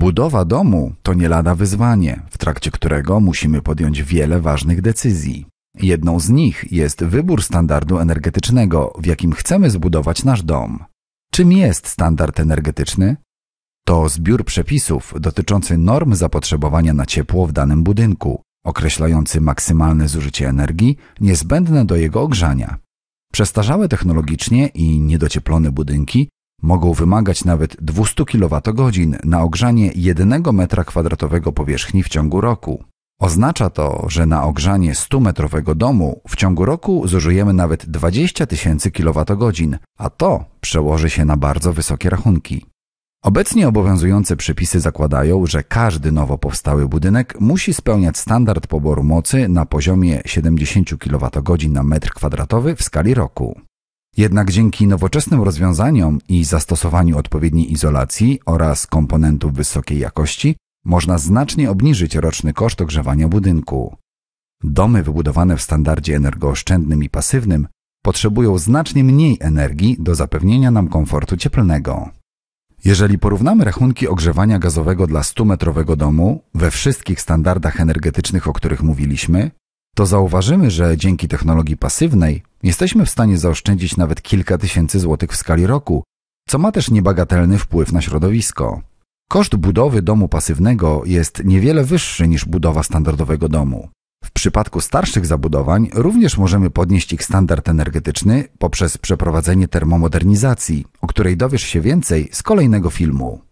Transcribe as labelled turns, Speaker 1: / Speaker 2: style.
Speaker 1: Budowa domu to nie lada wyzwanie, w trakcie którego musimy podjąć wiele ważnych decyzji. Jedną z nich jest wybór standardu energetycznego, w jakim chcemy zbudować nasz dom. Czym jest standard energetyczny? To zbiór przepisów dotyczący norm zapotrzebowania na ciepło w danym budynku, określający maksymalne zużycie energii niezbędne do jego ogrzania. Przestarzałe technologicznie i niedocieplone budynki Mogą wymagać nawet 200 kWh na ogrzanie 1 m2 powierzchni w ciągu roku. Oznacza to, że na ogrzanie 100-metrowego domu w ciągu roku zużyjemy nawet 20 tysięcy kWh, a to przełoży się na bardzo wysokie rachunki. Obecnie obowiązujące przepisy zakładają, że każdy nowo powstały budynek musi spełniać standard poboru mocy na poziomie 70 kWh na metr kwadratowy w skali roku. Jednak dzięki nowoczesnym rozwiązaniom i zastosowaniu odpowiedniej izolacji oraz komponentów wysokiej jakości można znacznie obniżyć roczny koszt ogrzewania budynku. Domy wybudowane w standardzie energooszczędnym i pasywnym potrzebują znacznie mniej energii do zapewnienia nam komfortu cieplnego. Jeżeli porównamy rachunki ogrzewania gazowego dla 100-metrowego domu we wszystkich standardach energetycznych, o których mówiliśmy, to zauważymy, że dzięki technologii pasywnej Jesteśmy w stanie zaoszczędzić nawet kilka tysięcy złotych w skali roku, co ma też niebagatelny wpływ na środowisko. Koszt budowy domu pasywnego jest niewiele wyższy niż budowa standardowego domu. W przypadku starszych zabudowań również możemy podnieść ich standard energetyczny poprzez przeprowadzenie termomodernizacji, o której dowiesz się więcej z kolejnego filmu.